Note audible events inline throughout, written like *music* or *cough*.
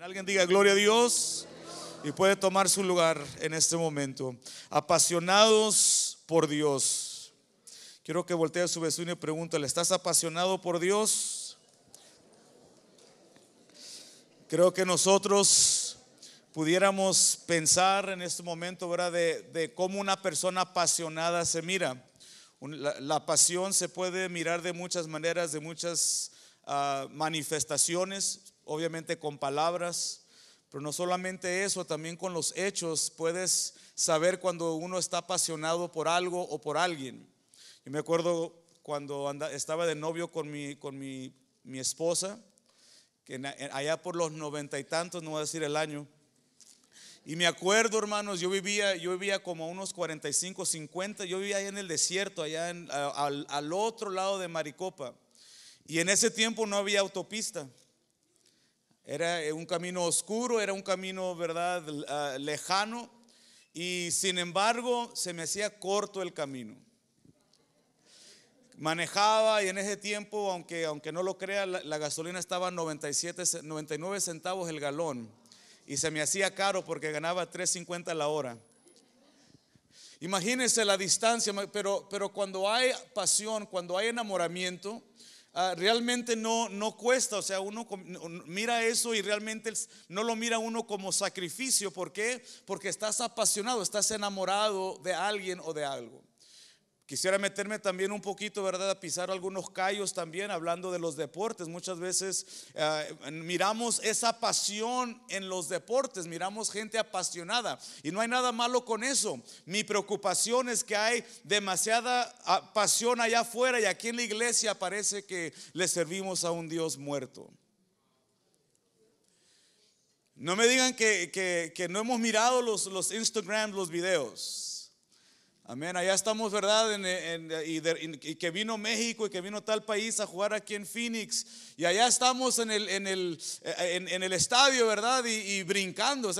alguien diga gloria a Dios y puede tomar su lugar en este momento. Apasionados por Dios. Quiero que voltee a su vecino y pregúntale, ¿estás apasionado por Dios? Creo que nosotros pudiéramos pensar en este momento, ¿verdad? De, cómo una persona apasionada se mira. La, pasión se puede mirar de muchas maneras, de muchas ah, manifestaciones obviamente con palabras, pero no solamente eso, también con los hechos puedes saber cuando uno está apasionado por algo o por alguien. Yo me acuerdo cuando estaba de novio con mi, con mi, esposa, que allá por los noventa y tantos, no voy a decir el año, y me acuerdo, hermanos, yo vivía, yo vivía como unos 45, 50, yo vivía allá en el desierto, allá al, otro lado de Maricopa. Y en ese tiempo no había autopista. Era eh, un camino oscuro, era un camino, ¿verdad?, ah, lejano. Y sin embargo, se me hacía corto el camino. Manejaba y en ese tiempo, aunque, aunque no lo crea, la, gasolina estaba 97, 99 centavos el galón. Y se me hacía caro porque ganaba 3.50 la hora. Imagínense la distancia, pero, pero cuando hay pasión, cuando hay enamoramiento, Ah, realmente no, no cuesta. O sea, uno mira eso y realmente no lo mira uno como sacrificio. ¿Por qué? Porque estás apasionado, estás enamorado de alguien o de algo. Quisiera meterme también un poquito, ¿verdad?, a pisar algunos callos también, hablando de los deportes. Muchas veces eh, miramos esa pasión en los deportes, miramos gente apasionada y no hay nada malo con eso. Mi preocupación es que hay demasiada ah, pasión allá afuera y aquí en la iglesia parece que le servimos a un Dios muerto. No me digan que, no hemos mirado los, los Instagram, los videos. Amén, allá estamos, ¿verdad? y, que vino México y que vino tal país a jugar aquí en Phoenix. Y allá estamos en el, eh, estadio, ¿verdad? Y, brincando.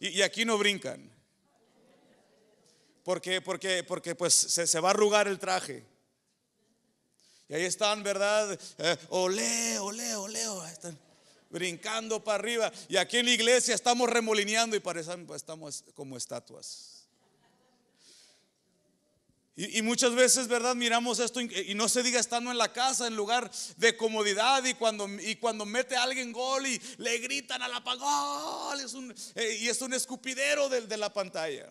y, aquí no brincan. Porque, porque, porque pues se, va a arrugar el traje. Y ahí están, ¿verdad? Eh, ole, ole, ole están brincando para arriba. Y aquí en la iglesia estamos remolineando y parecemos, pues, estamos como estatuas. Y, muchas veces, ¿verdad? Miramos esto y, no se diga estando en la casa, en lugar de comodidad y cuando, y cuando mete alguien gol y le gritan al la eh, y es un escupidero de la pantalla.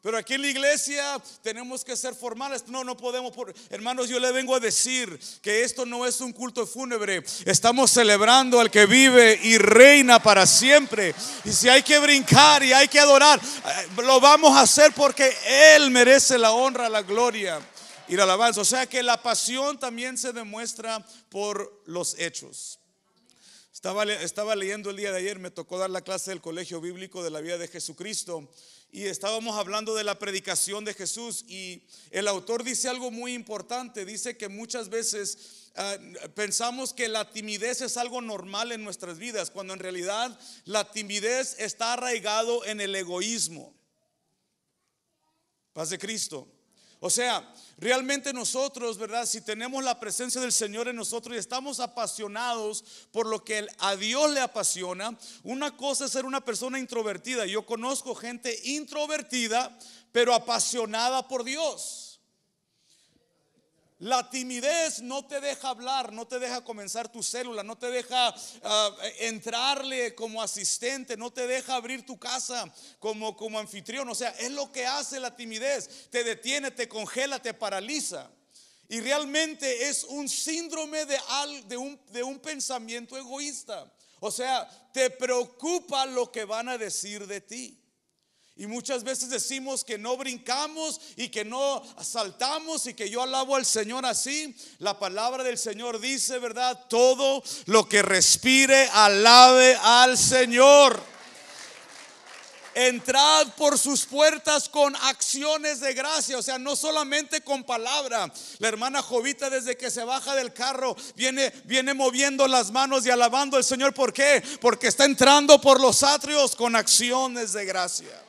Pero aquí en la iglesia tenemos que ser formales. No, no podemos. Hermanos, yo le vengo a decir que esto no es un culto fúnebre. Estamos celebrando al que vive y reina para siempre. Y si hay que brincar y hay que adorar, eh, lo vamos a hacer porque Él merece la honra, la gloria y la alabanza. O sea que la pasión también se demuestra por los hechos. Estaba, estaba leyendo el día de ayer, me tocó dar la clase del Colegio Bíblico de la Vida de Jesucristo y estábamos hablando de la predicación de Jesús y el autor dice algo muy importante, dice que muchas veces ah, pensamos que la timidez es algo normal en nuestras vidas, cuando en realidad la timidez está arraigado en el egoísmo. Paz de Cristo. O sea, realmente nosotros, ¿verdad? Si tenemos la presencia del Señor en nosotros y estamos apasionados por lo que a Dios le apasiona, una cosa es ser una persona introvertida. Yo conozco gente introvertida, pero apasionada por Dios. La timidez no te deja hablar, no te deja comenzar tu célula, no te deja ah, entrarle como asistente, no te deja abrir tu casa como, como anfitrión. O sea, es lo que hace la timidez. Te detiene, te congela, te paraliza. Y realmente es un síndrome de, de un pensamiento egoísta. O sea, te preocupa lo que van a decir de ti. Y muchas veces decimos que no brincamos y que no saltamos y que yo alabo al Señor así. La palabra del Señor dice, ¿verdad? Todo lo que respire, alabe al Señor. Entrad por sus puertas con acciones de gracia, o sea, no solamente con palabra. La hermana Jovita desde que se baja del carro viene viene moviendo las manos y alabando al Señor, ¿por qué? Porque está entrando por los atrios con acciones de gracia.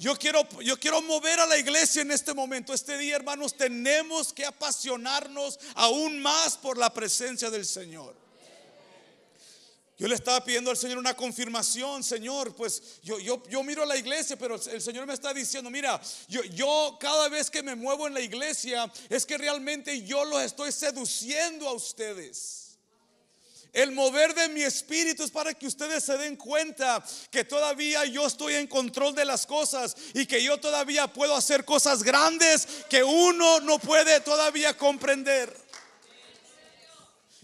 Yo quiero, yo quiero mover a la iglesia en este momento, este día, hermanos, tenemos que apasionarnos aún más por la presencia del Señor. Yo le estaba pidiendo al Señor una confirmación, Señor, pues yo, yo, yo miro a la iglesia, pero el Señor me está diciendo, mira, yo, yo cada vez que me muevo en la iglesia es que realmente yo los estoy seduciendo a ustedes. El mover de mi espíritu es para que ustedes se den cuenta que todavía yo estoy en control de las cosas y que yo todavía puedo hacer cosas grandes que uno no puede todavía comprender.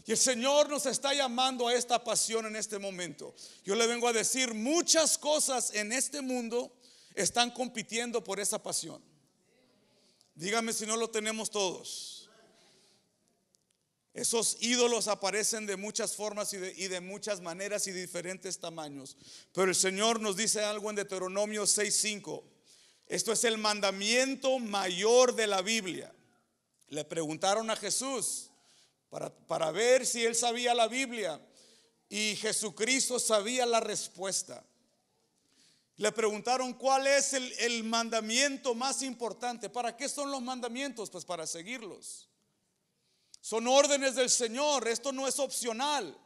Y el Señor nos está llamando a esta pasión en este momento. Yo le vengo a decir, muchas cosas en este mundo están compitiendo por esa pasión. Dígame si no lo tenemos todos. Esos ídolos aparecen de muchas formas y de, muchas maneras y diferentes tamaños. Pero el Señor nos dice algo en Deuteronomio 6.5. Esto es el mandamiento mayor de la Biblia. Le preguntaron a Jesús para, ver si él sabía la Biblia. Y Jesucristo sabía la respuesta. Le preguntaron cuál es el mandamiento más importante. ¿Para qué son los mandamientos? Pues para seguirlos. Son órdenes del Señor, esto no es opcional.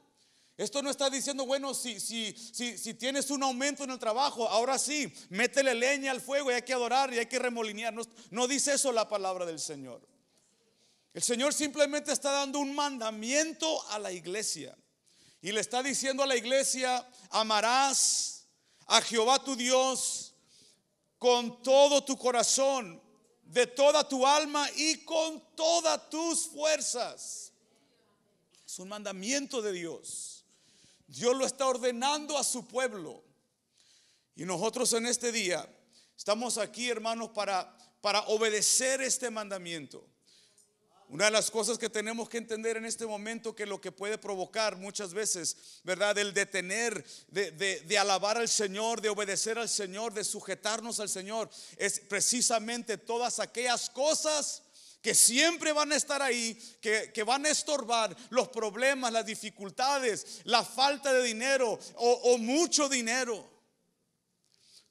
Esto no está diciendo, bueno, si, si, si, si tienes un aumento en el trabajo, ahora sí, métele leña al fuego y hay que adorar y hay que remolinear. no dice eso la palabra del Señor. El Señor simplemente está dando un mandamiento a la iglesia. Y le está diciendo a la iglesia, amarás a Jehová tu Dios con todo tu corazón de toda tu alma y con todas tus fuerzas. Es un mandamiento de Dios. Dios lo está ordenando a su pueblo. Y nosotros en este día estamos aquí, hermanos, para, para obedecer este mandamiento. Una de las cosas que tenemos que entender en este momento que lo que puede provocar muchas veces, ¿verdad? El detener, de, alabar al Señor, de obedecer al Señor, de sujetarnos al Señor, es precisamente todas aquellas cosas que siempre van a estar ahí, que, van a estorbar los problemas, las dificultades, la falta de dinero o, o mucho dinero.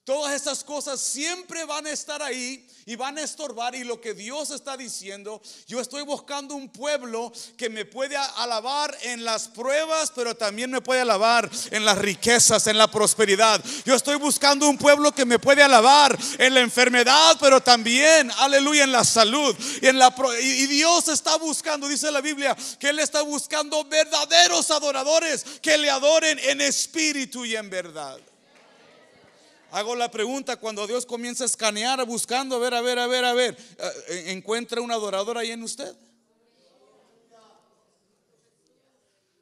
Todas esas cosas siempre van a estar ahí y van a estorbar. Y lo que Dios está diciendo, yo estoy buscando un pueblo que me puede alabar en las pruebas, pero también me puede alabar en las riquezas, en la prosperidad. Yo estoy buscando un pueblo que me puede alabar en la enfermedad, pero también, aleluya, en la salud. Y, en la, y Dios está buscando, dice la Biblia, que Él está buscando verdaderos adoradores que le adoren en espíritu y en verdad. Hago la pregunta cuando Dios comienza a escanear, buscando, a ver, a ver, a ver, a ver, eh, eh, ¿encuentra un adorador ahí en usted?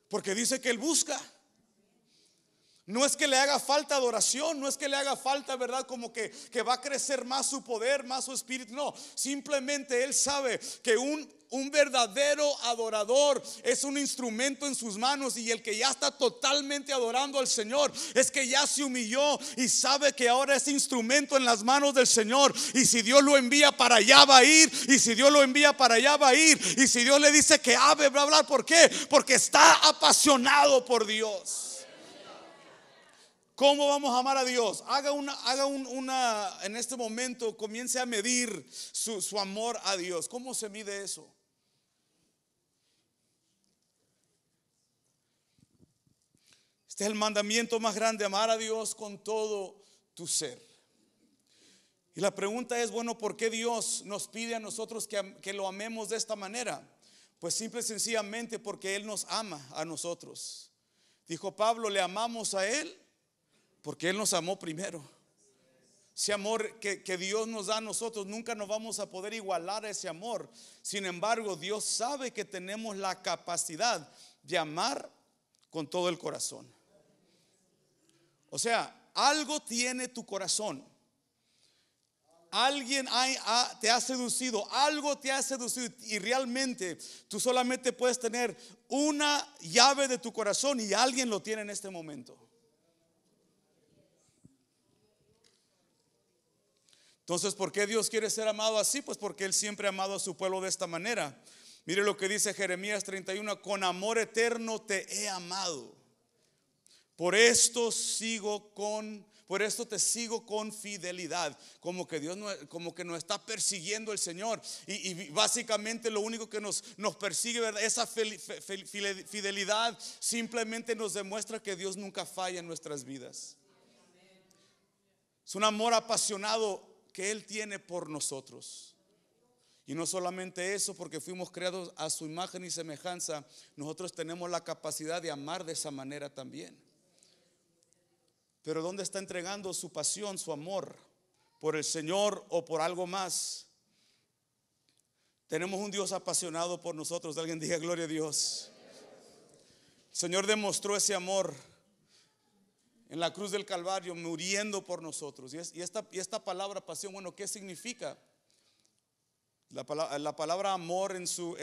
Porque dice que Él busca. No es que le haga falta adoración, no es que le haga falta, ¿verdad? Como que, que va a crecer más su poder, más su espíritu. No, simplemente él sabe que un, un verdadero adorador es un instrumento en sus manos y el que ya está totalmente adorando al Señor es que ya se humilló y sabe que ahora es instrumento en las manos del Señor. Y si Dios lo envía para allá va a ir, y si Dios lo envía para allá va a ir, y si Dios le dice que ave, a hablar ¿por qué? Porque está apasionado por Dios. ¿Cómo vamos a amar a Dios? Haga una, haga una, en este momento comience a medir su, amor a Dios. ¿Cómo se mide eso? Este es el mandamiento más grande, amar a Dios con todo tu ser. Y la pregunta es, bueno, ¿por qué Dios nos pide a nosotros que, que lo amemos de esta manera? Pues simple y sencillamente porque Él nos ama a nosotros. Dijo Pablo, le amamos a Él porque Él nos amó primero. Ese amor que, Dios nos da a nosotros, nunca nos vamos a poder igualar a ese amor. Sin embargo, Dios sabe que tenemos la capacidad de amar con todo el corazón. O sea, algo tiene tu corazón. Alguien te ha seducido, algo te ha seducido y realmente tú solamente puedes tener una llave de tu corazón y alguien lo tiene en este momento. Entonces, ¿por qué Dios quiere ser amado así? Pues porque Él siempre ha amado a su pueblo de esta manera. Mire lo que dice Jeremías 31, con amor eterno te he amado. Por esto sigo con, por esto te sigo con fidelidad. Como que Dios no, como que nos está persiguiendo el Señor. Y, básicamente lo único que nos, nos persigue, ¿verdad? esa fidelidad simplemente nos demuestra que Dios nunca falla en nuestras vidas. Es un amor apasionado que Él tiene por nosotros. Y no solamente eso, porque fuimos creados a su imagen y semejanza, nosotros tenemos la capacidad de amar de esa manera también. Pero ¿dónde está entregando su pasión, su amor? ¿Por el Señor o por algo más? Tenemos un Dios apasionado por nosotros. Alguien diga, gloria a Dios. Señor demostró ese amor en la cruz del Calvario, muriendo por nosotros. Y, esta, esta, palabra pasión, bueno, ¿qué significa? La palabra, amor en su,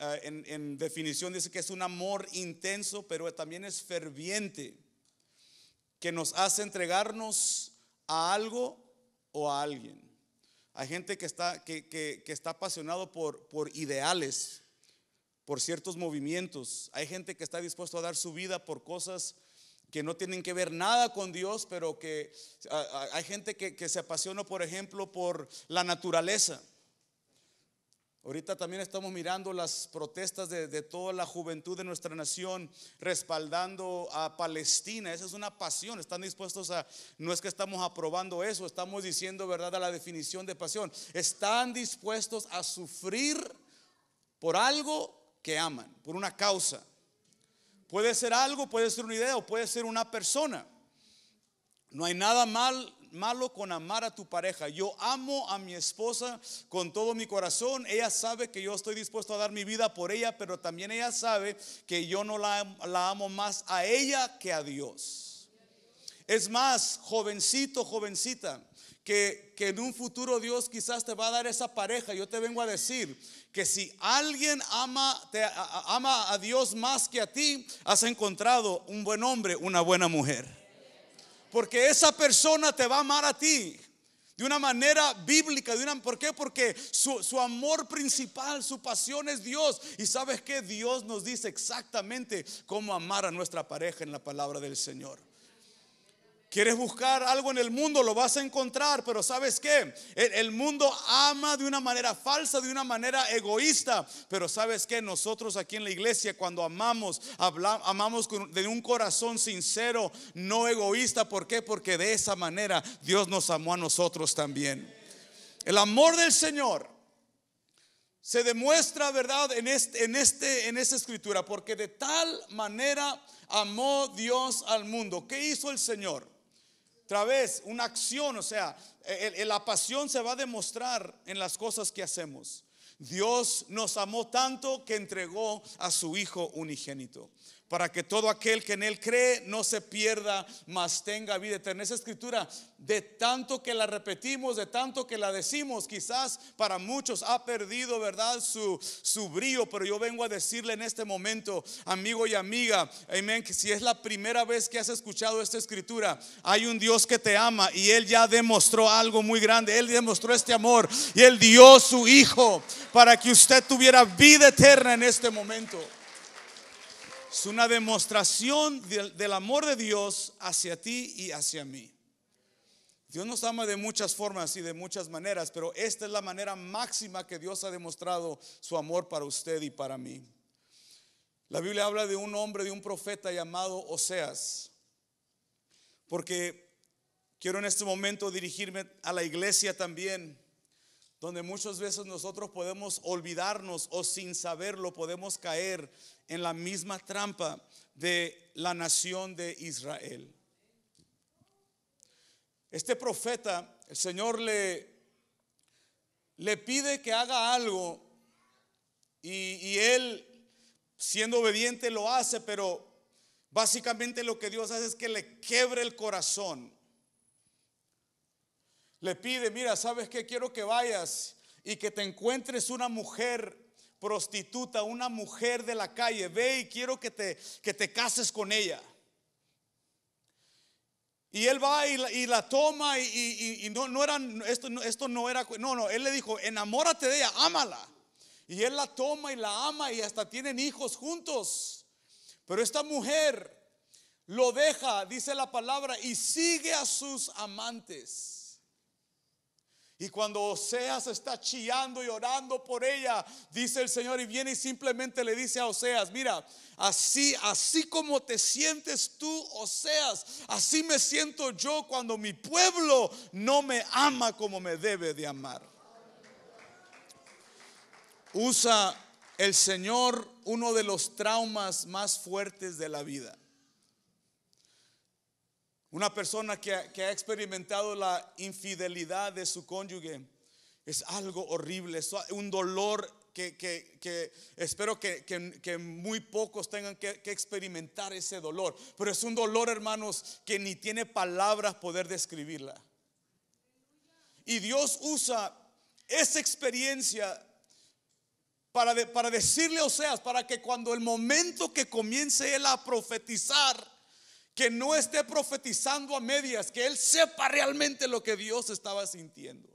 eh, definición dice que es un amor intenso, pero también es ferviente, que nos hace entregarnos a algo o a alguien. Hay gente que está, apasionado por, por ideales, por ciertos movimientos. Hay gente que está dispuesto a dar su vida por cosas que no tienen que ver nada con Dios, pero que hay gente que, se apasiona, por ejemplo, por la naturaleza. Ahorita también estamos mirando las protestas de, de, toda la juventud de nuestra nación respaldando a Palestina. Esa es una pasión. Están dispuestos a, no es que estamos aprobando eso, estamos diciendo verdad a la definición de pasión. Están dispuestos a sufrir por algo que aman, por una causa. Puede ser algo, puede ser una idea o puede ser una persona. No hay nada mal, malo con amar a tu pareja. Yo amo a mi esposa con todo mi corazón. Ella sabe que yo estoy dispuesto a dar mi vida por ella, pero también ella sabe que yo no la, la amo más a ella que a Dios. Es más, jovencito, jovencita, que, en un futuro Dios quizás te va a dar esa pareja. Yo te vengo a decir que si alguien ama, te, a, ama a Dios más que a ti, has encontrado un buen hombre, una buena mujer. Porque esa persona te va a amar a ti de una manera bíblica. De una, ¿Por qué? Porque su, su, amor principal, su pasión es Dios. Y sabes que Dios nos dice exactamente cómo amar a nuestra pareja en la palabra del Señor. Quieres buscar algo en el mundo, lo vas a encontrar, pero ¿sabes qué? El, mundo ama de una manera falsa, de una manera egoísta, pero ¿sabes qué? Nosotros aquí en la iglesia cuando amamos, amamos de un corazón sincero, no egoísta, ¿por qué? Porque de esa manera Dios nos amó a nosotros también. El amor del Señor se demuestra, ¿verdad?, en, este, en, este, en esta escritura, porque de tal manera amó Dios al mundo. ¿Qué hizo el Señor? otra vez una acción, o sea, la pasión se va a demostrar en las cosas que hacemos. Dios nos amó tanto que entregó a su Hijo unigénito para que todo aquel que en él cree no se pierda, mas tenga vida eterna. Esa escritura, de tanto que la repetimos, de tanto que la decimos, quizás para muchos ha perdido, ¿verdad? Su, su brío, pero yo vengo a decirle en este momento, amigo y amiga, amén, que si es la primera vez que has escuchado esta escritura, hay un Dios que te ama y él ya demostró algo muy grande, él demostró este amor y él dio su hijo para que usted tuviera vida eterna en este momento. Es una demostración del, amor de Dios hacia ti y hacia mí. Dios nos ama de muchas formas y de muchas maneras, pero esta es la manera máxima que Dios ha demostrado su amor para usted y para mí. La Biblia habla de un hombre, de un profeta llamado Oseas, porque quiero en este momento dirigirme a la iglesia también donde muchas veces nosotros podemos olvidarnos o sin saberlo podemos caer en la misma trampa de la nación de Israel. Este profeta, el Señor le, le pide que haga algo y, y él, siendo obediente, lo hace, pero básicamente lo que Dios hace es que le quiebre el corazón le pide, mira, ¿sabes qué? Quiero que vayas y que te encuentres una mujer prostituta, una mujer de la calle. Ve y quiero que te, que te cases con ella. Y él va y la, toma y, no, no eran, esto, esto no era, no, no, él le dijo, enamórate de ella, ámala. Y él la toma y la ama y hasta tienen hijos juntos. Pero esta mujer lo deja, dice la palabra, y sigue a sus amantes. Y cuando Oseas está chillando y orando por ella, dice el Señor y viene y simplemente le dice a Oseas, mira, así así como te sientes tú, Oseas, así me siento yo cuando mi pueblo no me ama como me debe de amar. Usa el Señor uno de los traumas más fuertes de la vida. Una persona que, ha experimentado la infidelidad de su cónyuge es algo horrible, es un dolor que, espero que, muy pocos tengan que, experimentar ese dolor. Pero es un dolor, hermanos, que ni tiene palabras poder describirla. Y Dios usa esa experiencia para, para decirle o sea para que cuando el momento que comience él a profetizar, que no esté profetizando a medias, que él sepa realmente lo que Dios estaba sintiendo.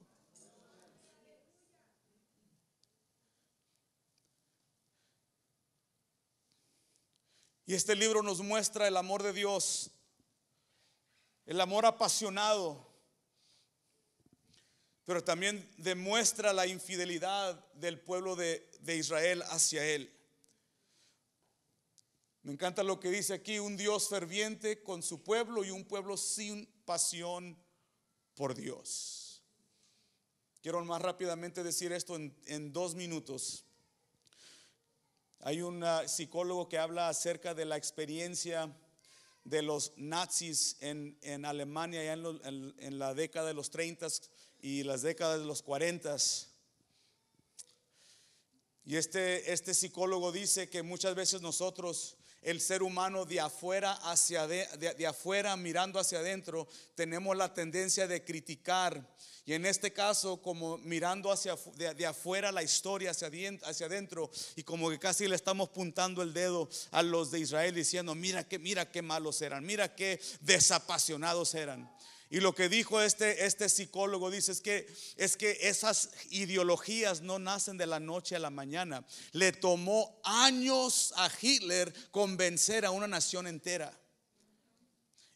Y este libro nos muestra el amor de Dios, el amor apasionado, pero también demuestra la infidelidad del pueblo de, de Israel hacia Él. Me encanta lo que dice aquí, un Dios ferviente con su pueblo y un pueblo sin pasión por Dios. Quiero más rápidamente decir esto en, dos minutos. Hay un ah, psicólogo que habla acerca de la experiencia de los nazis en, Alemania ya en, la década de los 30 y las décadas de los 40. Y este, este psicólogo dice que muchas veces nosotros el ser humano de afuera hacia de, afuera mirando hacia adentro, tenemos la tendencia de criticar. Y en este caso, como mirando hacia de, afuera la historia hacia, hacia adentro, y como que casi le estamos puntando el dedo a los de Israel diciendo, mira que mira qué malos eran, mira qué desapasionados eran. Y lo que dijo este, este psicólogo dice es que, es que esas ideologías no nacen de la noche a la mañana. Le tomó años a Hitler convencer a una nación entera.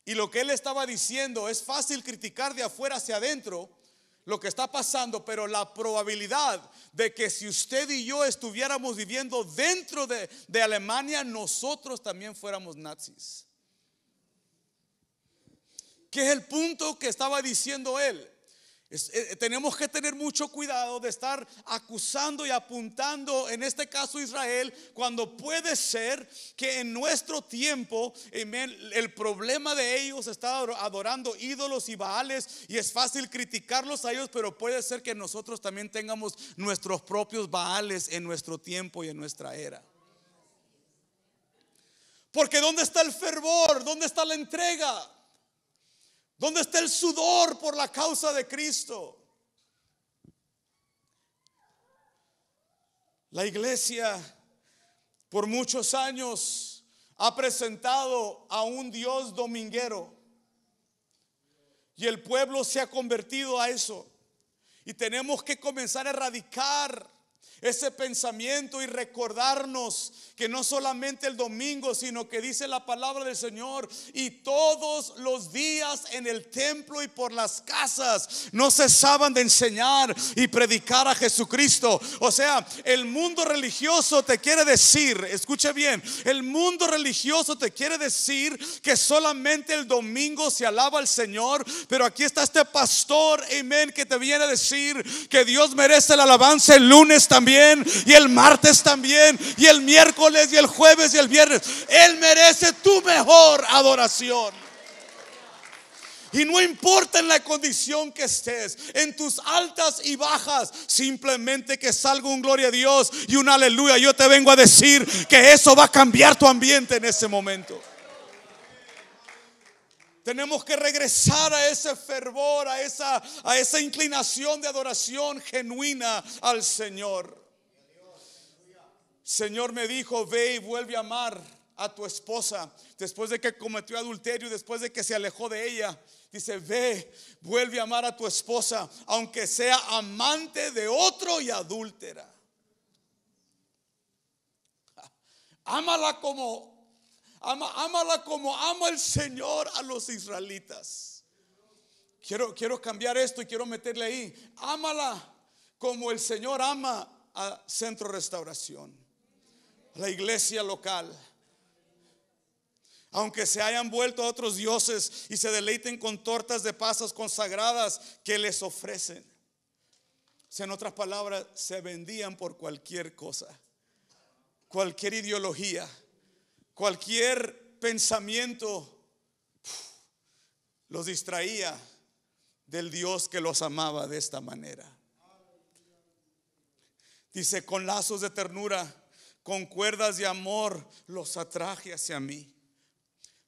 Y lo que él estaba diciendo es fácil criticar de afuera hacia adentro lo que está pasando, pero la probabilidad de que si usted y yo estuviéramos viviendo dentro de Alemania, nosotros también fuéramos nazis que es el punto que estaba diciendo él. Eh, tenemos que tener mucho cuidado de estar acusando y apuntando, en este caso Israel, cuando puede ser que en nuestro tiempo el, problema de ellos está adorando ídolos y baales y es fácil criticarlos a ellos, pero puede ser que nosotros también tengamos nuestros propios baales en nuestro tiempo y en nuestra era. Porque ¿dónde está el fervor? ¿Dónde está la entrega? ¿Dónde está el sudor por la causa de Cristo? La iglesia por muchos años ha presentado a un Dios dominguero y el pueblo se ha convertido a eso. Y tenemos que comenzar a erradicar ese pensamiento y recordarnos que no solamente el domingo, sino que dice la palabra del Señor, y todos los días en el templo y por las casas no cesaban de enseñar y predicar a Jesucristo. O sea, el mundo religioso te quiere decir, escuche bien, el mundo religioso te quiere decir que solamente el domingo se alaba al Señor, pero aquí está este pastor, amén, que te viene a decir que Dios merece la alabanza el lunes también y el martes también, y el miércoles, y el jueves, y el viernes. Él merece tu mejor adoración. Y no importa en la condición que estés, en tus altas y bajas, simplemente que salga un gloria a Dios y un aleluya. Yo te vengo a decir que eso va a cambiar tu ambiente en ese momento. Tenemos que regresar a ese fervor, a esa, inclinación de adoración genuina al Señor. Señor me dijo, ve y vuelve a amar a tu esposa después de que cometió adulterio, después de que se alejó de ella. Dice, ve, vuelve a amar a tu esposa, aunque sea amante de otro y adúltera. *laughs* Ámala como Amala como ama el Señor a los israelitas. Quiero, quiero cambiar esto y quiero meterle ahí. Ámala como el Señor ama a Centro Restauración, la iglesia local. Aunque se hayan vuelto a otros dioses y se deleiten con tortas de pasas consagradas que les ofrecen. en otras palabras, se vendían por cualquier cosa, cualquier ideología Cualquier pensamiento los distraía del Dios que los amaba de esta manera. Dice, con lazos de ternura, con cuerdas de amor, los atraje hacia mí.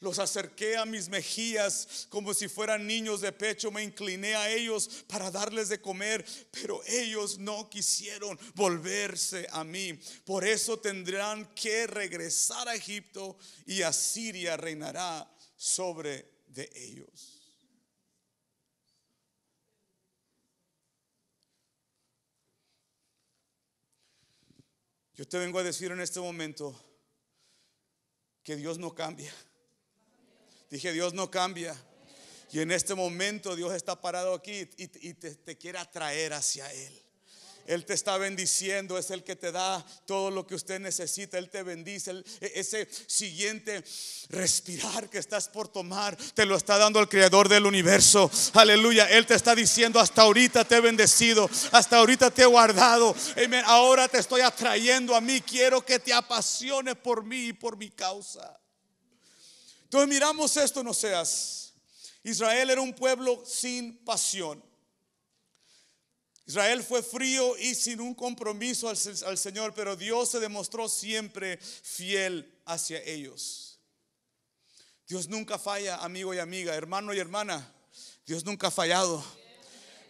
Los acerqué a mis mejillas como si fueran niños de pecho, me incliné a ellos para darles de comer, pero ellos no quisieron volverse a mí. Por eso tendrán que regresar a Egipto y Asiria reinará sobre de ellos. Yo te vengo a decir en este momento que Dios no cambia. Dije, Dios no cambia. Y en este momento Dios está parado aquí y, te, quiere atraer hacia Él. Él te está bendiciendo, es el que te da todo lo que usted necesita, Él te bendice. E, ese siguiente respirar que estás por tomar, te lo está dando el Creador del universo. Aleluya, Él te está diciendo, hasta ahorita te he bendecido, hasta ahorita te he guardado. Ahora te estoy atrayendo a mí, quiero que te apasione por mí y por mi causa. Entonces miramos esto no seas Israel era un pueblo sin pasión. Israel fue frío y sin un compromiso al, al Señor, pero Dios se demostró siempre fiel hacia ellos. Dios nunca falla, amigo y amiga, hermano y hermana. Dios nunca ha fallado.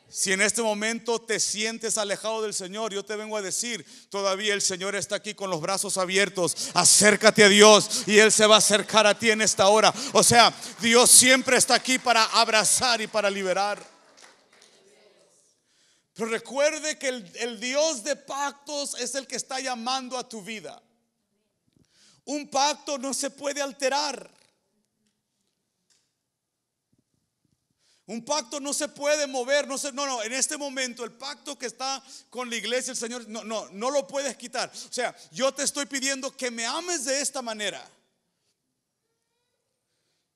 Si en este momento te sientes alejado del Señor, yo te vengo a decir, todavía el Señor está aquí con los brazos abiertos. Acércate a Dios y Él se va a acercar a ti en esta hora. O sea, Dios siempre está aquí para abrazar y para liberar. Pero recuerde que el, Dios de pactos es el que está llamando a tu vida. Un pacto no se puede alterar. Un pacto no se puede mover, no no, no, en este momento el pacto que está con la iglesia, el Señor, no, no, no lo puedes quitar. O sea, yo te estoy pidiendo que me ames de esta manera.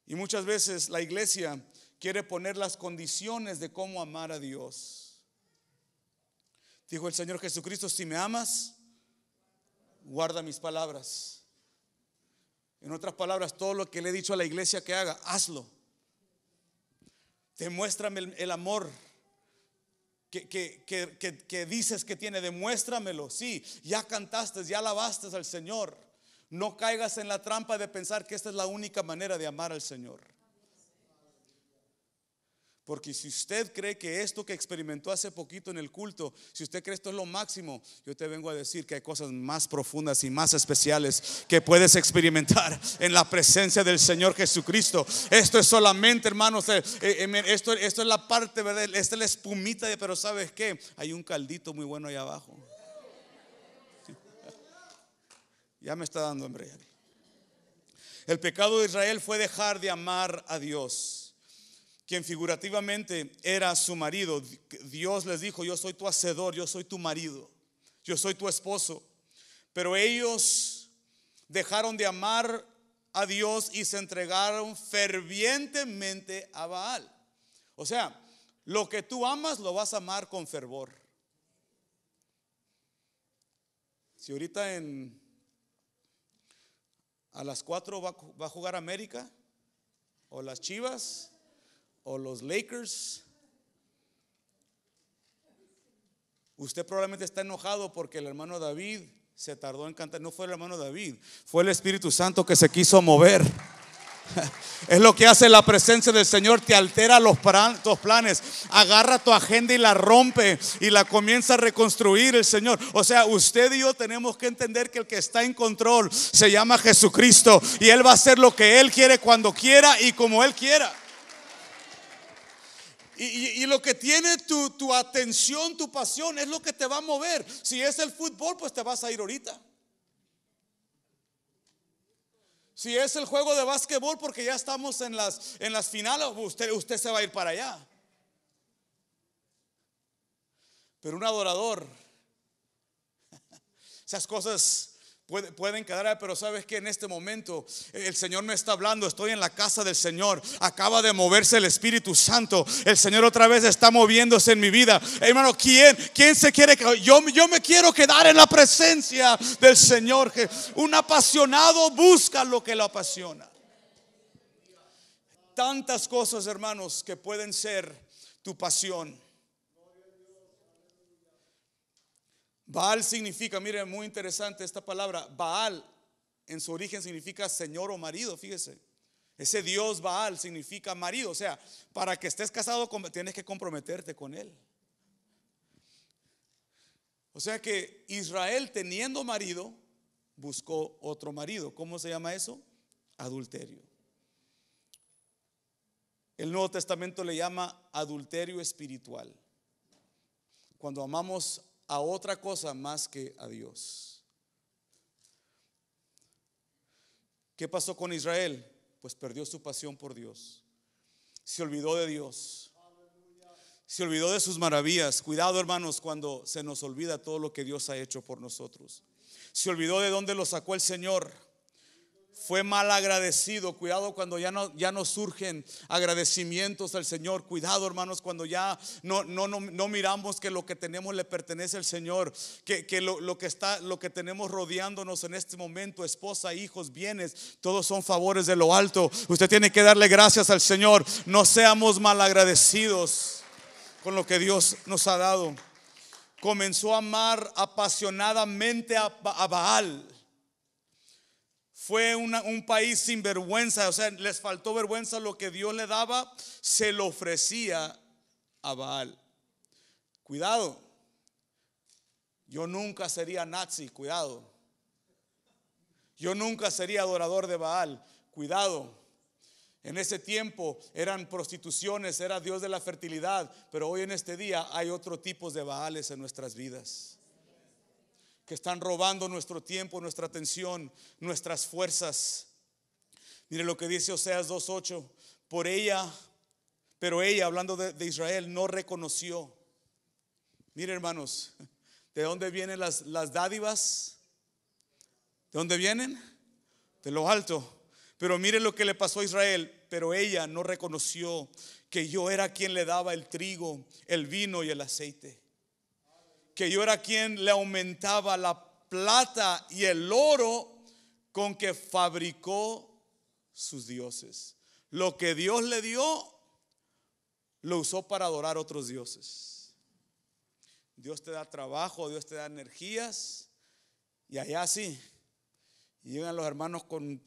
Y muchas veces la iglesia quiere poner las condiciones de cómo amar a Dios. Dijo el Señor Jesucristo, si me amas, guarda mis palabras. En otras palabras, todo lo que le he dicho a la iglesia que haga, hazlo. Demuéstrame el, amor que, que, dices que tiene, demuéstramelo. Sí, ya cantaste, ya alabaste al Señor. No caigas en la trampa de pensar que esta es la única manera de amar al Señor. Porque si usted cree que esto que experimentó hace poquito en el culto, si usted cree esto es lo máximo, yo te vengo a decir que hay cosas más profundas y más especiales que puedes experimentar en la presencia del Señor Jesucristo. Esto es solamente, hermanos, eh, eh, eh, esto, es la parte, ¿verdad? Esta es la espumita, pero ¿sabes qué? Hay un caldito muy bueno ahí abajo. *laughs* Ya me está dando hambre. El pecado de Israel fue dejar de amar a Dios quien figurativamente era su marido, Dios les dijo, yo soy tu hacedor, yo soy tu marido, yo soy tu esposo. Pero ellos dejaron de amar a Dios y se entregaron fervientemente a Baal. O sea, lo que tú amas lo vas a amar con fervor. Si ahorita en a las cuatro va a jugar América o las Chivas, o los Lakers, usted probablemente está enojado porque el hermano David se tardó en cantar. No fue el hermano David, fue el Espíritu Santo que se quiso mover. *laughs* Es lo que hace la presencia del Señor, te altera los planes, agarra tu agenda y la rompe y la comienza a reconstruir el Señor. O sea, usted y yo tenemos que entender que el que está en control se llama Jesucristo y Él va a hacer lo que Él quiere cuando quiera y como Él quiera. Y, lo que tiene tu, tu atención, tu pasión, es lo que te va a mover. Si es el fútbol, pues te vas a ir ahorita. Si es el juego de básquetbol, porque ya estamos en las, en las finales, usted, usted se va a ir para allá. Pero un adorador, *laughs* esas cosas Pueden, quedar, pero sabes que en este momento eh, el Señor me está hablando, estoy en la casa del Señor, acaba de moverse el Espíritu Santo, el Señor otra vez está moviéndose en mi vida. Eh, hermano, ¿quién, quién se quiere? Yo, yo me quiero quedar en la presencia del Señor. Un apasionado busca lo que lo apasiona. Tantas cosas, hermanos, que pueden ser tu pasión. Baal significa, mire, muy interesante esta palabra. Baal en su origen significa señor o marido, fíjese. Ese Dios Baal significa marido. O sea, para que estés casado tienes que comprometerte con él. O sea que Israel teniendo marido buscó otro marido. ¿Cómo se llama eso? Adulterio. El Nuevo Testamento le llama adulterio espiritual. Cuando amamos a otra cosa más que a Dios. ¿Qué pasó con Israel? Pues perdió su pasión por Dios. Se olvidó de Dios. Se olvidó de sus maravillas. Cuidado hermanos cuando se nos olvida todo lo que Dios ha hecho por nosotros. Se olvidó de dónde lo sacó el Señor fue mal agradecido. Cuidado cuando ya no, ya no surgen agradecimientos al Señor. Cuidado, hermanos, cuando ya no, no, no, miramos que lo que tenemos le pertenece al Señor. Que, lo, que está, lo que tenemos rodeándonos en este momento, esposa, hijos, bienes, todos son favores de lo alto. Usted tiene que darle gracias al Señor. No seamos mal agradecidos con lo que Dios nos ha dado. Comenzó a amar apasionadamente a Baal fue un país sin vergüenza, o sea, les faltó vergüenza lo que Dios le daba, se lo ofrecía a Baal. Cuidado, yo nunca sería nazi, cuidado. Yo nunca sería adorador de Baal, cuidado. En ese tiempo eran prostituciones, era Dios de la fertilidad, pero hoy en este día hay otro tipo de Baales en nuestras vidas que están robando nuestro tiempo, nuestra atención, nuestras fuerzas. Mire lo que dice Oseas 2.8, por ella, pero ella, hablando de, Israel, no reconoció. Mire hermanos, ¿de dónde vienen las, las dádivas? ¿De dónde vienen? De lo alto. Pero mire lo que le pasó a Israel, pero ella no reconoció que yo era quien le daba el trigo, el vino y el aceite que yo era quien le aumentaba la plata y el oro con que fabricó sus dioses. Lo que Dios le dio, lo usó para adorar otros dioses. Dios te da trabajo, Dios te da energías, y allá sí. llegan los hermanos con,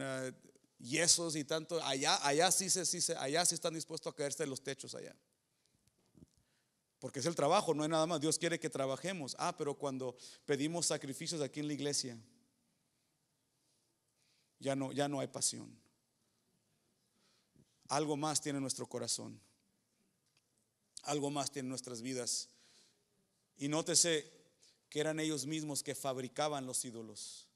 eh, yesos y tanto. Allá, allá sí se, sí allá sí están dispuestos a caerse de los techos allá. Porque es el trabajo, no hay nada más. Dios quiere que trabajemos. Ah, pero cuando pedimos sacrificios aquí en la iglesia, ya no, ya no hay pasión. Algo más tiene nuestro corazón. Algo más tiene nuestras vidas. Y nótese que eran ellos mismos que fabricaban los ídolos.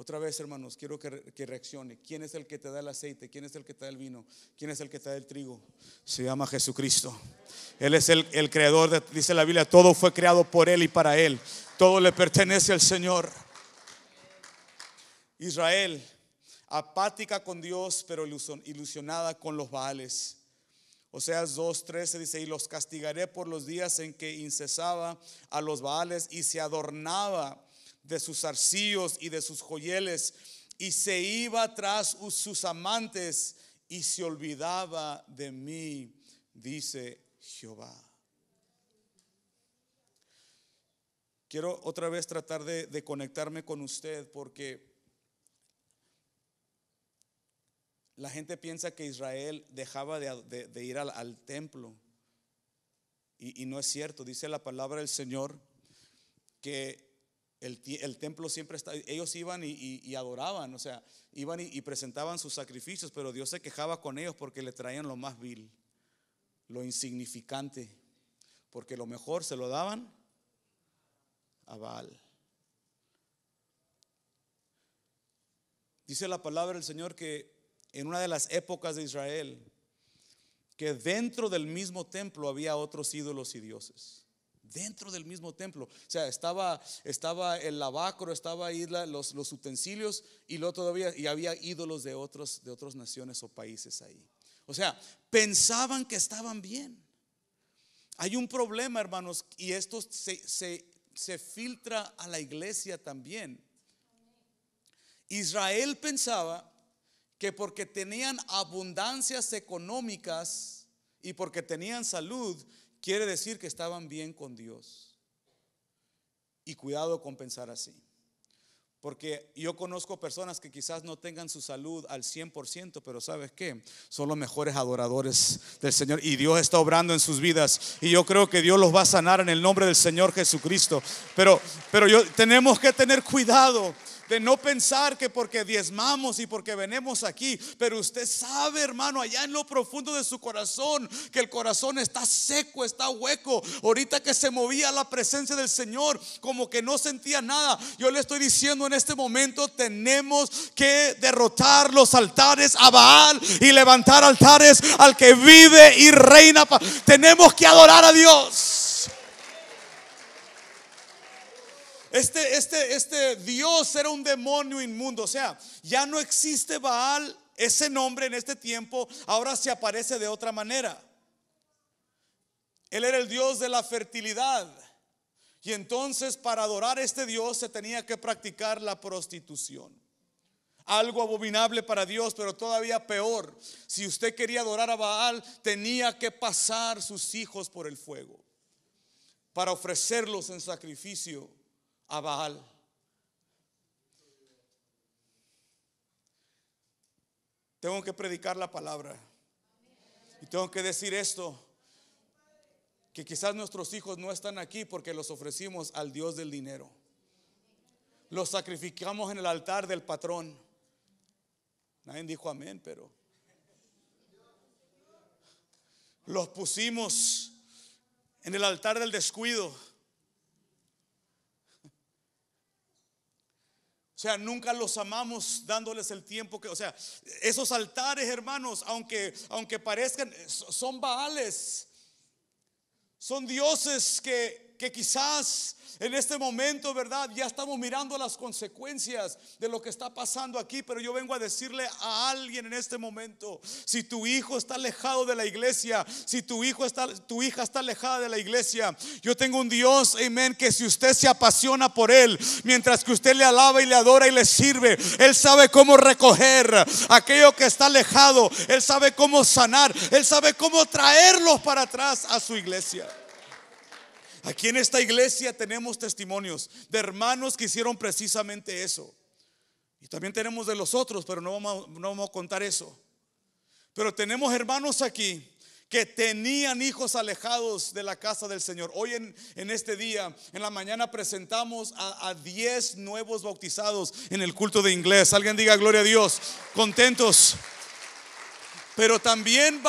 Otra vez, hermanos, quiero que, reaccione. ¿Quién es el que te da el aceite? ¿Quién es el que te da el vino? ¿Quién es el que te da el trigo? Se llama Jesucristo. Él es el, creador, dice la Biblia, todo fue creado por Él y para Él. Todo le pertenece al Señor. Israel, apática con Dios, pero ilusionada con los baales. o sea, 2:13 dice, y los castigaré por los días en que incesaba a los baales y se adornaba de sus arcillos y de sus joyeles, y se iba tras sus amantes y se olvidaba de mí, dice Jehová. Quiero otra vez tratar de, conectarme con usted porque la gente piensa que Israel dejaba de, ir al, templo. Y, y no es cierto, dice la palabra del Señor que el, templo siempre está, ellos iban y, adoraban, o sea, iban y, y, presentaban sus sacrificios, pero Dios se quejaba con ellos porque le traían lo más vil, lo insignificante, porque lo mejor se lo daban a Baal. Dice la palabra del Señor que en una de las épocas de Israel, que dentro del mismo templo había otros ídolos y dioses dentro del mismo templo. O sea, estaba, estaba el lavacro, estaba ahí los, los, utensilios y luego todavía y había ídolos de, otros, de otras naciones o países ahí. O sea, pensaban que estaban bien. Hay un problema, hermanos, y esto se, se, se filtra a la iglesia también. Israel pensaba que porque tenían abundancias económicas y porque tenían salud, quiere decir que estaban bien con Dios. Y cuidado con pensar así. Porque yo conozco personas que quizás no tengan su salud al 100%, pero ¿sabes qué? Son los mejores adoradores del Señor y Dios está obrando en sus vidas y yo creo que Dios los va a sanar en el nombre del Señor Jesucristo. Pero pero yo tenemos que tener cuidado de no pensar que porque diezmamos y porque venimos aquí, pero usted sabe, hermano, allá en lo profundo de su corazón, que el corazón está seco, está hueco. Ahorita que se movía la presencia del Señor, como que no sentía nada. Yo le estoy diciendo en este momento, tenemos que derrotar los altares a Baal y levantar altares al que vive y reina. Tenemos que adorar a Dios. Este, este, este, Dios era un demonio inmundo. O sea, ya no existe Baal, ese nombre en este tiempo, ahora se aparece de otra manera. Él era el Dios de la fertilidad. Y entonces para adorar a este Dios se tenía que practicar la prostitución. Algo abominable para Dios, pero todavía peor. Si usted quería adorar a Baal, tenía que pasar sus hijos por el fuego para ofrecerlos en sacrificio a Baal. Tengo que predicar la palabra. Y tengo que decir esto, que quizás nuestros hijos no están aquí porque los ofrecimos al Dios del dinero. Los sacrificamos en el altar del patrón. Nadie dijo amén, pero... Los pusimos en el altar del descuido O sea, nunca los amamos dándoles el tiempo que, o sea, esos altares, hermanos, aunque, aunque parezcan, son baales, son dioses que que quizás en este momento, ¿verdad? Ya estamos mirando las consecuencias de lo que está pasando aquí, pero yo vengo a decirle a alguien en este momento, si tu hijo está alejado de la iglesia, si tu hijo está tu hija está alejada de la iglesia, yo tengo un Dios, amén, que si usted se apasiona por él, mientras que usted le alaba y le adora y le sirve, él sabe cómo recoger aquello que está alejado, él sabe cómo sanar, él sabe cómo traerlos para atrás a su iglesia. Aquí en esta iglesia tenemos testimonios de hermanos que hicieron precisamente eso. Y también tenemos de los otros, pero no vamos, no vamos a contar eso. Pero tenemos hermanos aquí que tenían hijos alejados de la casa del Señor. Hoy en, en este día, en la mañana, presentamos a 10 nuevos bautizados en el culto de inglés. Alguien diga gloria a Dios. Contentos. Pero también,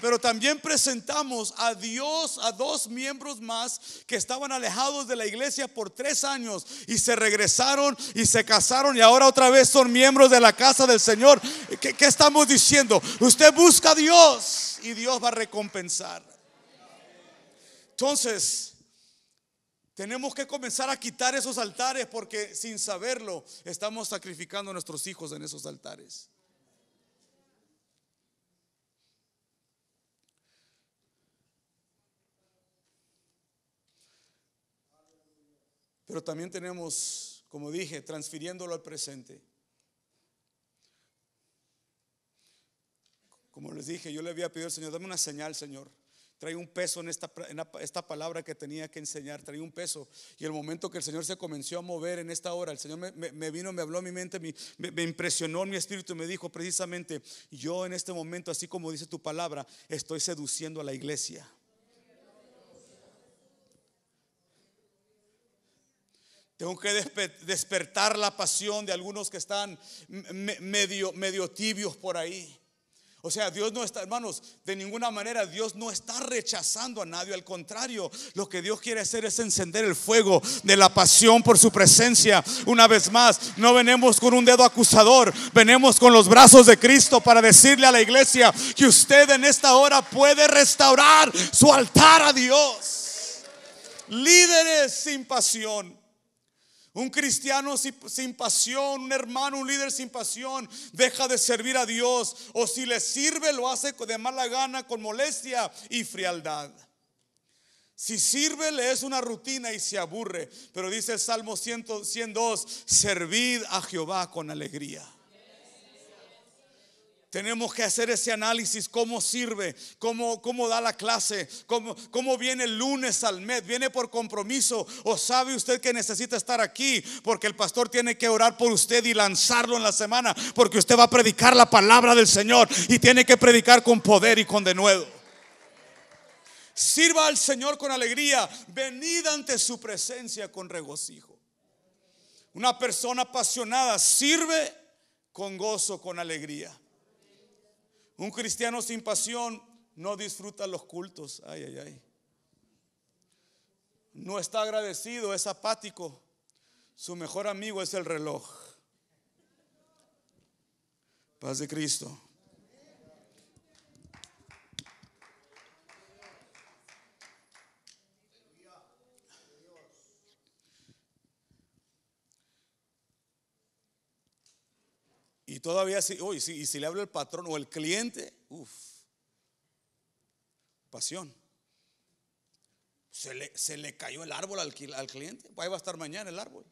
pero también presentamos a Dios a dos miembros más que estaban alejados de la iglesia por tres años y se regresaron y se casaron y ahora otra vez son miembros de la casa del Señor. ¿Qué, qué estamos diciendo? Usted busca a Dios y Dios va a recompensar. Entonces, tenemos que comenzar a quitar esos altares porque sin saberlo estamos sacrificando a nuestros hijos en esos altares. Pero también tenemos, como dije, transfiriéndolo al presente. Como les dije, yo le había pedido al Señor, dame una señal, Señor. Trae un peso en esta, palabra que tenía que enseñar, trae un peso. Y el momento que el Señor se comenzó a mover en esta hora, el Señor me, vino, me habló a mi mente, me, me impresionó mi espíritu y me dijo precisamente, yo en este momento, así como dice tu palabra, estoy seduciendo a la iglesia. Tengo que despertar la pasión de algunos que están medio, medio tibios por ahí. O sea, Dios no está, hermanos, de ninguna manera Dios no está rechazando a nadie. Al contrario, lo que Dios quiere hacer es encender el fuego de la pasión por su presencia. Una vez más, no venimos con un dedo acusador, venimos con los brazos de Cristo para decirle a la iglesia que usted en esta hora puede restaurar su altar a Dios. Líderes sin pasión. Un cristiano sin pasión, un hermano, un líder sin pasión, deja de servir a Dios. O si le sirve, lo hace de mala gana, con molestia y frialdad. Si sirve, le es una rutina y se aburre. Pero dice el Salmo 102, servid a Jehová con alegría. Tenemos que hacer ese análisis, cómo sirve, cómo, cómo da la clase, cómo, cómo viene el lunes al mes, viene por compromiso o sabe usted que necesita estar aquí porque el pastor tiene que orar por usted y lanzarlo en la semana porque usted va a predicar la palabra del Señor y tiene que predicar con poder y con denuedo. Sirva al Señor con alegría, venid ante su presencia con regocijo. Una persona apasionada sirve con gozo, con alegría. Un cristiano sin pasión no disfruta los cultos. Ay, ay, ay. No está agradecido, es apático. Su mejor amigo es el reloj. Paz de Cristo. Y todavía si, uy, si, y si le habla el patrón o el cliente, uff, pasión. Se le, cayó el árbol al, cliente, ahí va a estar mañana el árbol.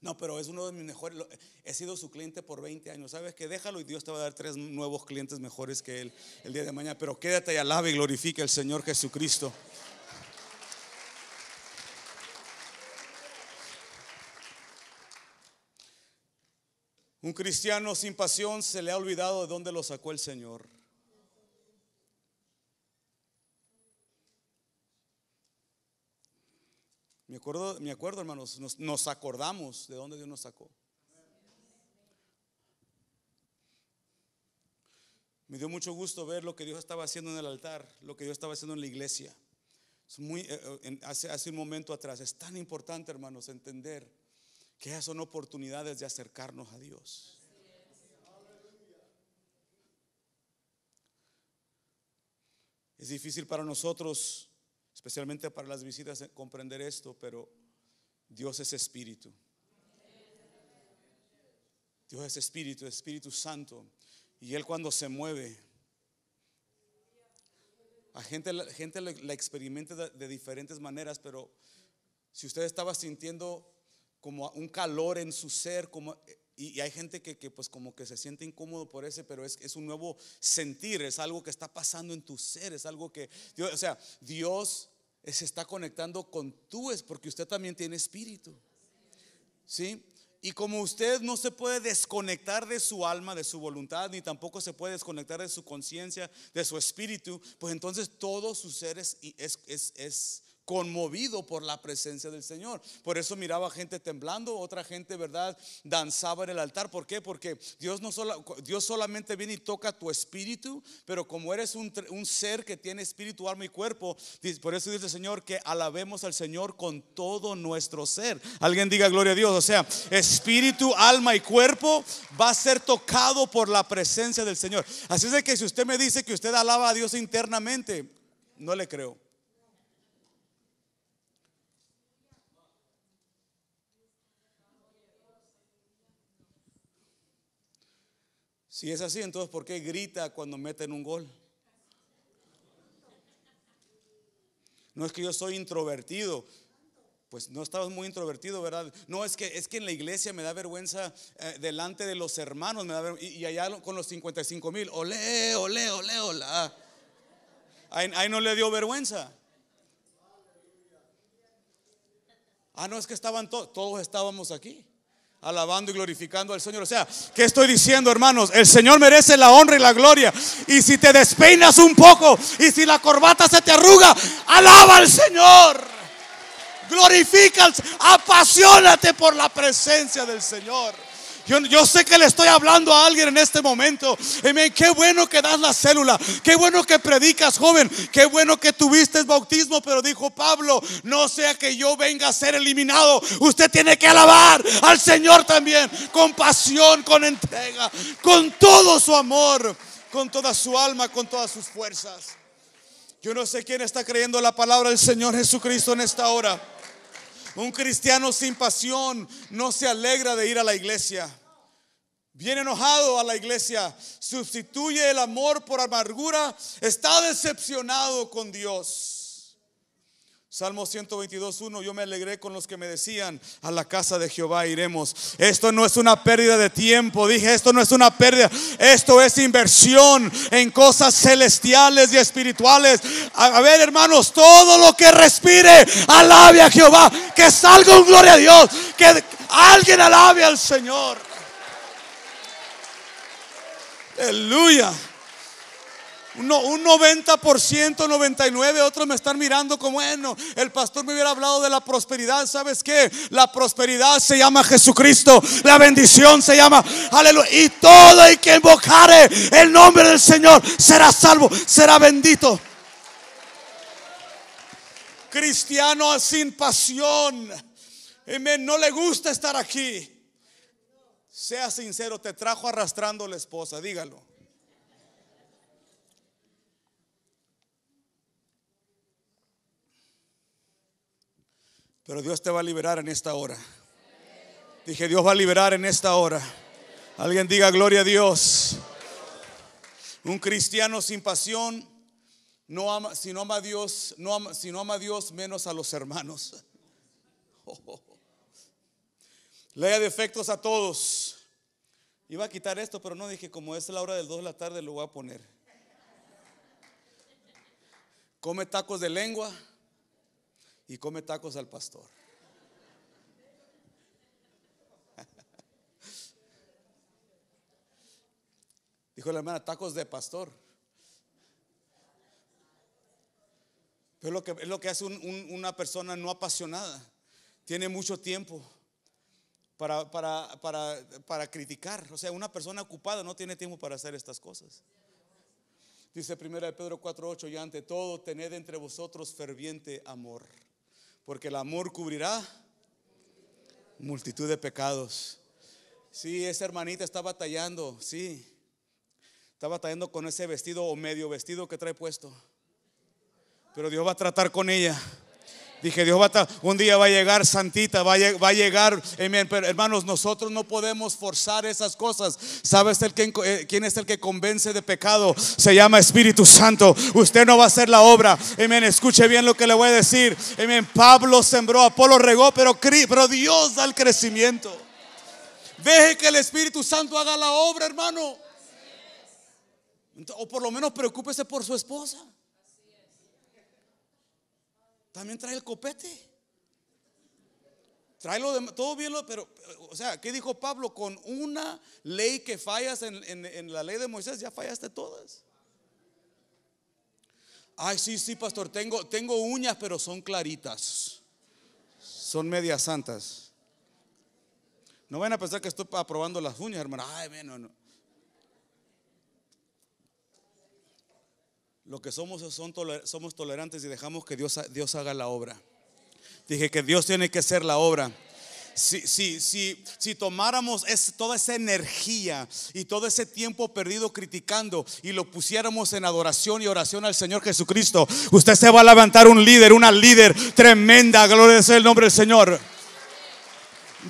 No, pero es uno de mis mejores. He sido su cliente por 20 años. ¿Sabes que Déjalo y Dios te va a dar tres nuevos clientes mejores que él el día de mañana. Pero quédate y alabe y glorifica al Señor Jesucristo. Un cristiano sin pasión se le ha olvidado de dónde lo sacó el Señor. Me acuerdo, me acuerdo hermanos, nos, acordamos de dónde Dios nos sacó. Me dio mucho gusto ver lo que Dios estaba haciendo en el altar, lo que Dios estaba haciendo en la iglesia. Eh, eh, hace un momento atrás. Es tan importante, hermanos, entender que esas son oportunidades de acercarnos a Dios. Es difícil para nosotros, especialmente para las visitas, eh, comprender esto, pero Dios es espíritu. Dios es espíritu, Espíritu Santo. Y Él cuando se mueve, la gente la experimenta de diferentes maneras, pero si usted estaba sintiendo como un calor en su ser, como, y, hay gente que, pues como que se siente incómodo por ese, pero es, es, un nuevo sentir, es algo que está pasando en tu ser, es algo que, o sea, Dios se está conectando con tú, es porque usted también tiene espíritu. ¿Sí? Y como usted no se puede desconectar de su alma, de su voluntad, ni tampoco se puede desconectar de su conciencia, de su espíritu, pues entonces todo sus seres es, es, es conmovido por la presencia del Señor. Por eso miraba gente temblando, otra gente, ¿verdad? Danzaba en el altar. ¿Por qué? Porque Dios, no solo, Dios solamente viene y toca tu espíritu, pero como eres un, un ser que tiene espíritu, alma y cuerpo, por eso dice el Señor que alabemos al Señor con todo nuestro ser. Alguien diga gloria a Dios. O sea, espíritu, alma y cuerpo va a ser tocado por la presencia del Señor. Así es de que si usted me dice que usted alaba a Dios internamente, no le creo. Si es así, entonces ¿por qué grita cuando meten un gol? No es que yo soy introvertido. Pues no estabas muy introvertido, ¿verdad? No, es que, es que en la iglesia me da vergüenza eh, delante de los hermanos, y, allá con los 55 mil, ole, ole, ole, hola. Ah. Ahí, no le dio vergüenza. Ah, no, es que estaban todos, todos estábamos aquí alabando y glorificando al Señor. O sea, ¿qué estoy diciendo, hermanos? El Señor merece la honra y la gloria. Y si te despeinas un poco y si la corbata se te arruga, alaba al Señor. Glorifica, apasionate por la presencia del Señor. Yo, sé que le estoy hablando a alguien en este momento. Amén. Qué bueno que das la célula. Qué bueno que predicas, joven. Qué bueno que tuviste el bautismo. Pero dijo Pablo, no sea que yo venga a ser eliminado. Usted tiene que alabar al Señor también. Con pasión, con entrega, con todo su amor, con toda su alma, con todas sus fuerzas. Yo no sé quién está creyendo la palabra del Señor Jesucristo en esta hora. Un cristiano sin pasión no se alegra de ir a la iglesia. Viene enojado a la iglesia, sustituye el amor por amargura, está decepcionado con Dios. Salmo 122.1, yo me alegré con los que me decían, a la casa de Jehová iremos. Esto no es una pérdida de tiempo, dije, esto no es una pérdida, esto es inversión en cosas celestiales y espirituales. A, a ver, hermanos, todo lo que respire, alabe a Jehová, que salga un gloria a Dios, que alguien alabe al Señor. Aleluya un 90%, 99%, otros me están mirando como, bueno, el pastor me hubiera hablado de la prosperidad. ¿Sabes qué? La prosperidad se llama Jesucristo, la bendición se llama, aleluya. Y todo el que invocare el nombre del Señor será salvo, será bendito. Cristiano sin pasión, amén, no le gusta estar aquí. Sea sincero, te trajo arrastrando la esposa, dígalo. Pero Dios te va a liberar en esta hora. Dije, Dios va a liberar en esta hora. Alguien diga, gloria a Dios. Un cristiano sin pasión, no ama, si no ama a Dios, no si no ama a Dios, menos a los hermanos. *laughs* Lea defectos a todos. Iba a quitar esto, pero no dije, como es la hora del 2 de la tarde, lo voy a poner. Come tacos de lengua y come tacos al pastor. *laughs* Dijo la hermana, tacos de pastor. Pero lo que, es lo que hace una persona no apasionada. Tiene mucho tiempo para, para, para, para criticar. O sea, una persona ocupada no tiene tiempo para hacer estas cosas. Dice 1 Pedro 4:8, y ante todo tened entre vosotros ferviente amor porque el amor cubrirá multitud de pecados. Sí, esa hermanita está batallando, sí. Está batallando con ese vestido o medio vestido que trae puesto. Pero Dios va a tratar con ella. Dije, Dios un día va a llegar santita, va a, llegar, eh, hermanos, nosotros no podemos forzar esas cosas. ¿Sabes el eh, quién es el que convence de pecado? Se llama Espíritu Santo. Usted no va a hacer la obra. Escuche bien lo que le voy a decir. Pablo sembró, Apolo regó, pero, pero Dios da el crecimiento. Deje que el Espíritu Santo haga la obra, hermano. O por lo menos preocúpese por su esposa también trae el copete. Trae de, todo bien, lo, pero, o sea, ¿qué dijo Pablo? Con una ley que fallas en, en la ley de Moisés, ya fallaste todas. Ay, sí, sí, pastor, tengo, tengo uñas, pero son claritas. Son medias santas. No van a pensar que estoy aprobando las uñas, hermano. Ay, no, no. Lo que somos son somos tolerantes y dejamos que Dios, Dios haga la obra. Dije que Dios tiene que ser la obra. Si, si, si, si, tomáramos toda esa energía y todo ese tiempo perdido criticando y lo pusiéramos en adoración y oración al Señor Jesucristo, usted se va a levantar un líder, una líder tremenda. Gloria sea el nombre del Señor.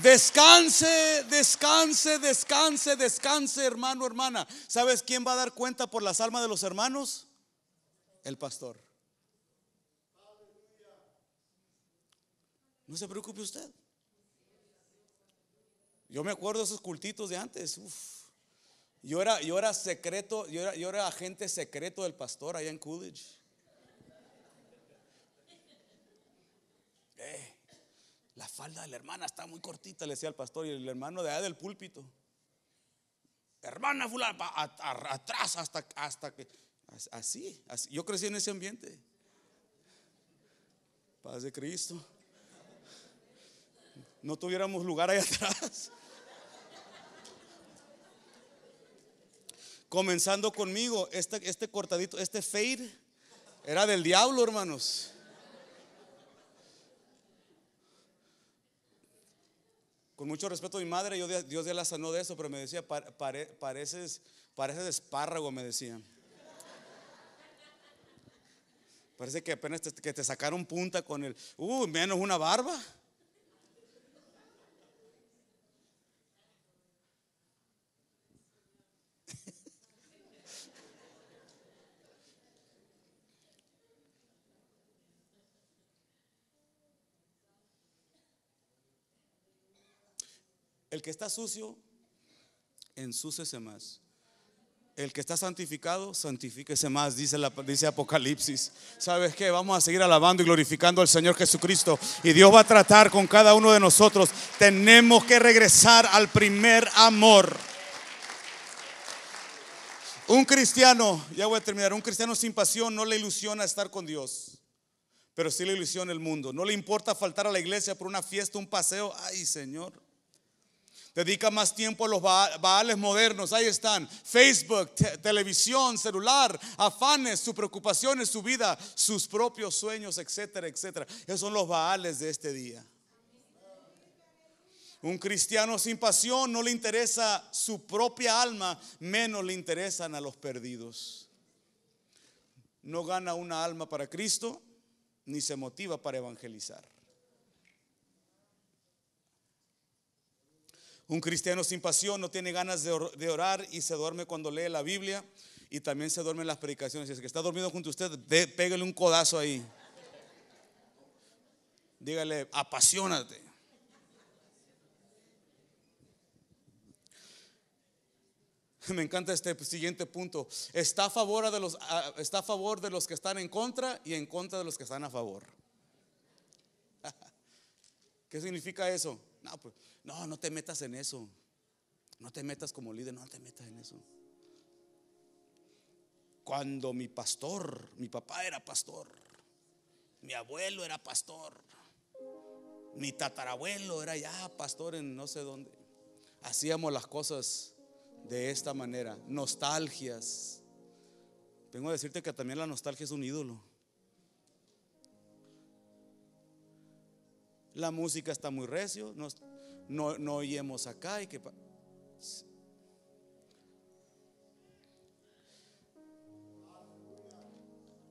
Descanse, descanse, descanse, descanse, hermano, hermana. ¿Sabes quién va a dar cuenta por las almas de los hermanos? el pastor. No se preocupe usted. Yo me acuerdo de esos cultitos de antes. Yo, era, era secreto, yo era, yo era agente secreto del pastor allá en Coolidge. Eh, la falda de la hermana está muy cortita, le decía al pastor y el hermano de allá del púlpito. Hermana atrás hasta, hasta que Así, Yo crecí en ese ambiente. Paz de Cristo. No tuviéramos lugar ahí *laughs* atrás. Comenzando conmigo, este, este, cortadito, este fade, era del diablo, hermanos. Con mucho respeto a mi madre, yo, Dios ya la sanó de eso, pero me decía, pareces, pareces espárrago, me decían. Parece que apenas te, te sacaron punta con el, uh, menos una barba. El que está sucio, ensúcese más el que está santificado, santifíquese más, dice, dice Apocalipsis. ¿Sabes qué? Vamos a seguir alabando y glorificando al Señor Jesucristo. Y Dios va a tratar con cada uno de nosotros. Tenemos que regresar al primer amor. Un cristiano, ya voy a terminar, un cristiano sin pasión no le ilusiona estar con Dios, pero sí le ilusiona el mundo. No le importa faltar a la iglesia por una fiesta, un paseo. Ay, Señor. Dedica más tiempo a los baales modernos, ahí están. Facebook, televisión, celular, afanes, sus preocupaciones, su vida, sus propios sueños, etcétera, etcétera. Esos son los baales de este día. Un cristiano sin pasión no le interesa su propia alma, menos le interesan a los perdidos. No gana una alma para Cristo, ni se motiva para evangelizar. Un cristiano sin pasión no tiene ganas de orar y se duerme cuando lee la Biblia y también se duerme en las predicaciones. Si es que está dormido junto a usted, pégale un codazo ahí. Dígale, apasionate. *laughs* Me encanta este siguiente punto. Está a, favor de los, está a favor de los que están en contra y en contra de los que están a favor. *laughs* ¿Qué significa eso? No, pues, no, no te metas en eso. No te metas como líder, no te metas en eso. Cuando mi pastor, mi papá era pastor, mi abuelo era pastor, mi tatarabuelo era ya pastor en no sé dónde. Hacíamos las cosas de esta manera, nostalgias. Tengo que decirte que también la nostalgia es un ídolo. La música está muy recio, no, oímos acá y que...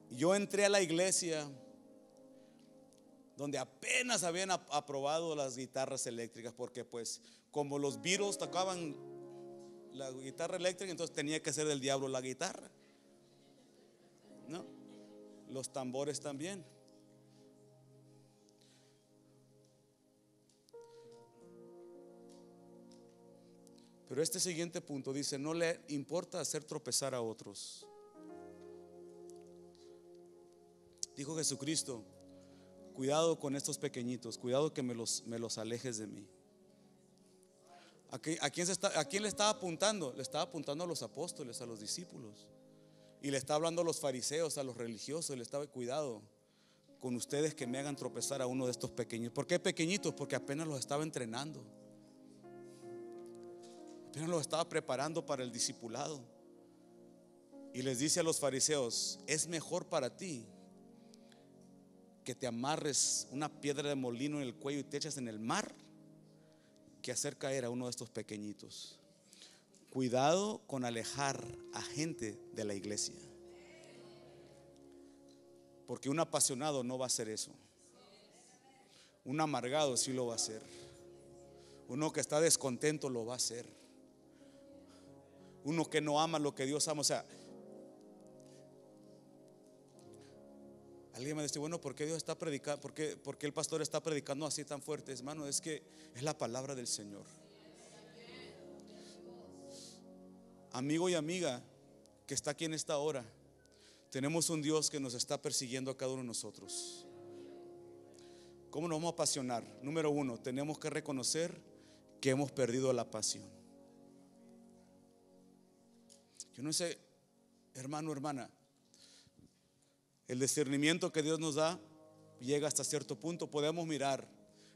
Yo entré a la iglesia donde apenas habían aprobado las guitarras eléctricas, porque pues como los virus tocaban la guitarra eléctrica, entonces tenía que ser del diablo la guitarra. ¿No? Los tambores también. Pero este siguiente punto dice, no le importa hacer tropezar a otros. Dijo Jesucristo, cuidado con estos pequeñitos, cuidado que me los, alejes de mí. ¿A, quién se está, le estaba apuntando? Le estaba apuntando a los apóstoles, a los discípulos. Y le está hablando a los fariseos, a los religiosos, le estaba cuidado con ustedes que me hagan tropezar a uno de estos pequeños. ¿Por qué pequeñitos? Porque apenas los estaba entrenando. Pero lo estaba preparando para el discipulado. Y les dice a los fariseos, es mejor para ti que te amarres una piedra de molino en el cuello y te echas en el mar que hacer caer a uno de estos pequeñitos. Cuidado con alejar a gente de la iglesia. Porque un apasionado no va a hacer eso. Un amargado sí lo va a hacer. Uno que está descontento lo va a hacer uno que no ama lo que Dios ama. O sea, alguien me dice, bueno, ¿por qué Dios está predicando? ¿Por qué, por qué el pastor está predicando así tan fuerte? Hermano, es que es la palabra del Señor. Amigo y amiga que está aquí en esta hora, tenemos un Dios que nos está persiguiendo a cada uno de nosotros. ¿Cómo nos vamos a apasionar? Número uno, tenemos que reconocer que hemos perdido la pasión. Yo no sé, hermano, hermana, el discernimiento que Dios nos da llega hasta cierto punto. Podemos mirar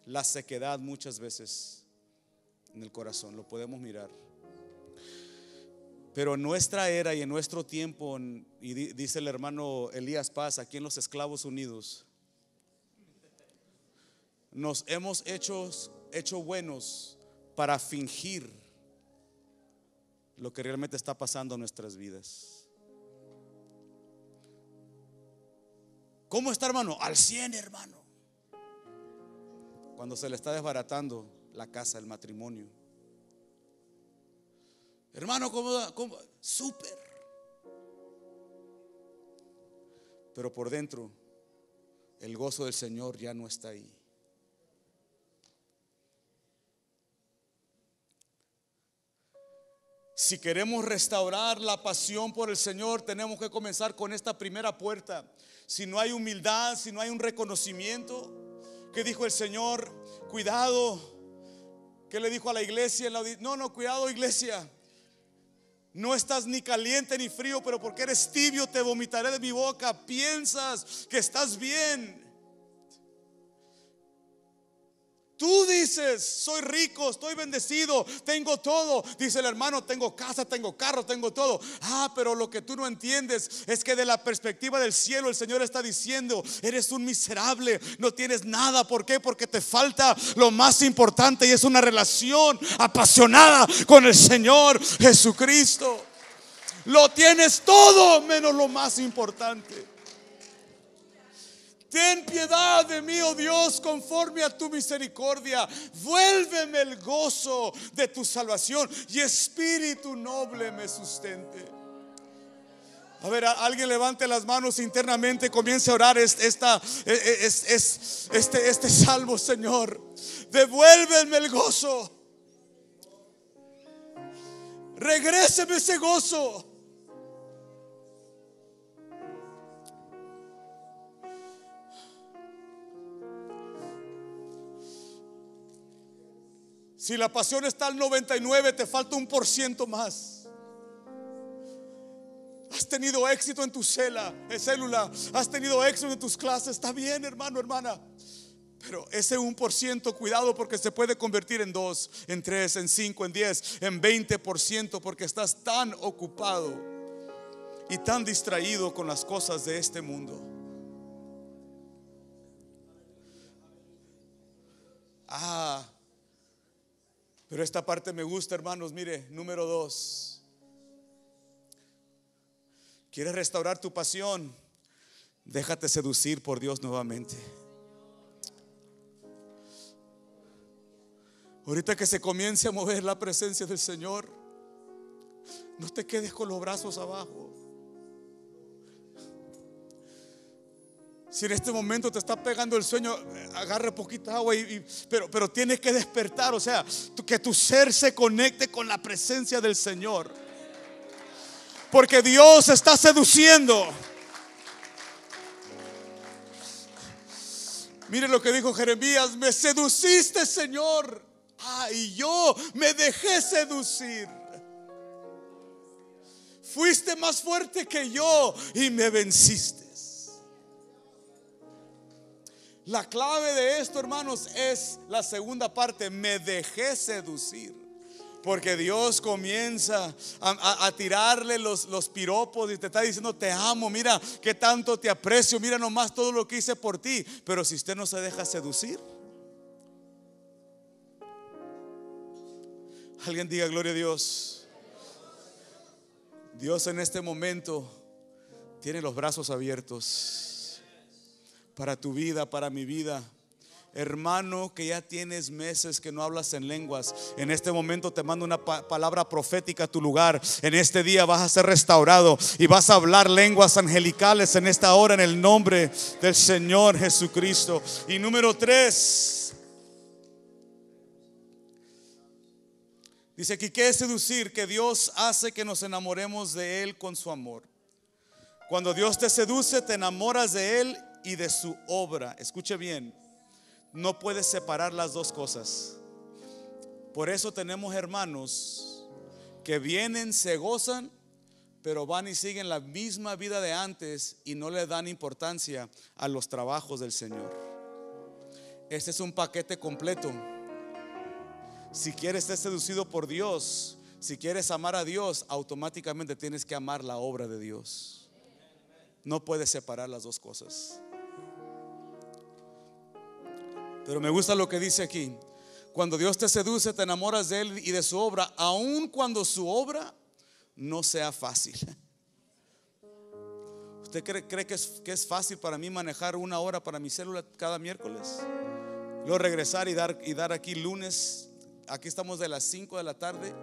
la sequedad muchas veces en el corazón, lo podemos mirar. Pero en nuestra era y en nuestro tiempo, y dice el hermano Elías Paz aquí en los Esclavos Unidos, nos hemos hecho, hecho buenos para fingir lo que realmente está pasando en nuestras vidas. ¿Cómo está, hermano? Al 100, hermano. Cuando se le está desbaratando la casa, el matrimonio. Hermano, ¿cómo? cómo? Súper. Pero por dentro, el gozo del Señor ya no está ahí. Si queremos restaurar la pasión por el Señor, tenemos que comenzar con esta primera puerta. Si no hay humildad, si no hay un reconocimiento, ¿qué dijo el Señor? Cuidado. ¿Qué le dijo a la iglesia? No, no, cuidado iglesia. No estás ni caliente ni frío, pero porque eres tibio te vomitaré de mi boca. Piensas que estás bien, Tú dices, soy rico, estoy bendecido, tengo todo. Dice el hermano, tengo casa, tengo carro, tengo todo. Ah, pero lo que tú no entiendes es que de la perspectiva del cielo el Señor está diciendo, eres un miserable, no tienes nada. ¿Por qué? Porque te falta lo más importante y es una relación apasionada con el Señor Jesucristo. Lo tienes todo menos lo más importante. Ten piedad de mí, oh Dios, conforme a tu misericordia. Vuélveme el gozo de tu salvación y espíritu noble me sustente. A ver, alguien levante las manos internamente, comience a orar e, e, este, este, Señor. Devuélveme el gozo. Regréseme ese gozo. Si la pasión está al 99, te falta un por ciento más. Has tenido éxito en tu en célula, has tenido éxito en tus clases, está bien, hermano, hermana. Pero ese 1%, cuidado porque se puede convertir en dos, en tres en cinco, en diez, en veinte ciento, porque estás tan ocupado y tan distraído con las cosas de este mundo. Ah, pero esta parte me gusta, hermanos. Mire, número dos. ¿Quieres restaurar tu pasión? Déjate seducir por Dios nuevamente. Ahorita que se comience a mover la presencia del Señor, no te quedes con los brazos abajo. Si en este momento te está pegando el sueño, agarre poquita agua, y, pero, pero tienes que despertar, o sea, que tu ser se conecte con la presencia del Señor. Porque Dios está seduciendo. Mire lo que dijo Jeremías, me seduciste Señor. Ah, y yo me dejé seducir. Fuiste más fuerte que yo y me venciste. La clave de esto, hermanos, es la segunda parte. Me dejé seducir. Porque Dios comienza a, tirarle los, los, piropos y te está diciendo, te amo, mira, que tanto te aprecio, mira nomás todo lo que hice por ti. Pero si usted no se deja seducir, alguien diga, gloria a Dios. Dios en este momento tiene los brazos abiertos para tu vida, para mi vida. Hermano, que ya tienes meses que no hablas en lenguas. En este momento te mando una palabra profética a tu lugar. En este día vas a ser restaurado y vas a hablar lenguas angelicales en esta hora en el nombre del Señor Jesucristo. Y número tres, dice aquí, ¿qué es seducir? Que Dios hace que nos enamoremos de Él con su amor. Cuando Dios te seduce, te enamoras de Él y de su obra. Escuche bien, no puedes separar las dos cosas. Por eso tenemos hermanos que vienen, se gozan, pero van y siguen la misma vida de antes y no le dan importancia a los trabajos del Señor. Este es un paquete completo. Si quieres ser seducido por Dios, si quieres amar a Dios, automáticamente tienes que amar la obra de Dios. No puedes separar las dos cosas. Pero me gusta lo que dice aquí. Cuando Dios te seduce, te enamoras de Él y de su obra, aun cuando su obra no sea fácil. *laughs* ¿Usted cree, que, es, fácil para mí manejar una hora para mi célula cada miércoles? Luego regresar y dar, y dar aquí lunes. Aquí estamos de las 5 de la tarde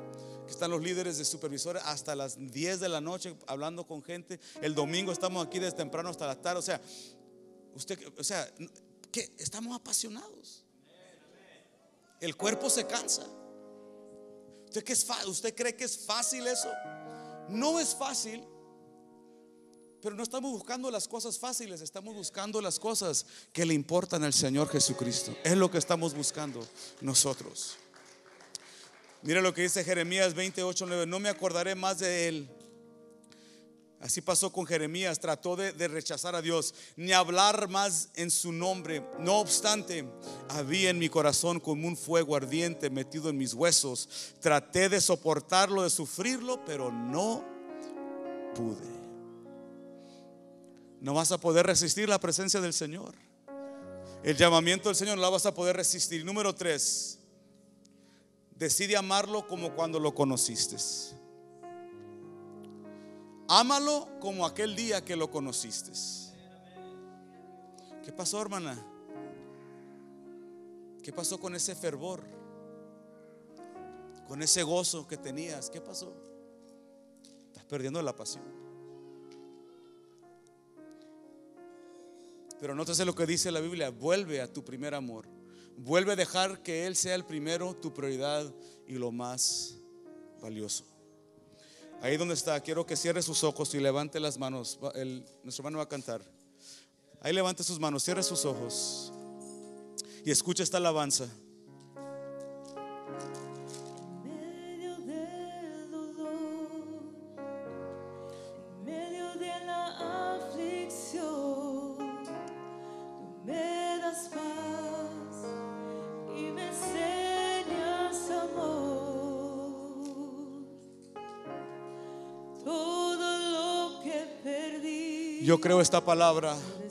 están los líderes de supervisores hasta las 10 de la noche hablando con gente. El domingo estamos aquí desde temprano hasta la tarde. O sea, usted, o sea, que estamos apasionados. El cuerpo se cansa. ¿Usted, es, ¿Usted cree que es fácil eso? No es fácil, pero no estamos buscando las cosas fáciles, estamos buscando las cosas que le importan al Señor Jesucristo. Es lo que estamos buscando nosotros. Mira lo que dice Jeremías 28:9, no me acordaré más de él Así pasó con Jeremías, trató de, rechazar a Dios, ni hablar más en su nombre. No obstante, había en mi corazón como un fuego ardiente metido en mis huesos. Traté de soportarlo, de sufrirlo, pero no pude. No vas a poder resistir la presencia del Señor. El llamamiento del Señor no la vas a poder resistir. Número tres, decide amarlo como cuando lo conociste. Ámalo como aquel día que lo conociste. ¿Qué pasó, hermana? ¿Qué pasó con ese fervor? Con ese gozo que tenías. ¿Qué pasó? Estás perdiendo la pasión. Pero nótese lo que dice la Biblia. Vuelve a tu primer amor. Vuelve a dejar que Él sea el primero, tu prioridad y lo más valioso. Ahí donde está, quiero que cierre sus ojos y levante las manos. nuestro hermano va a cantar. Ahí levante sus manos, cierre sus ojos y escucha esta alabanza. creo esta palabra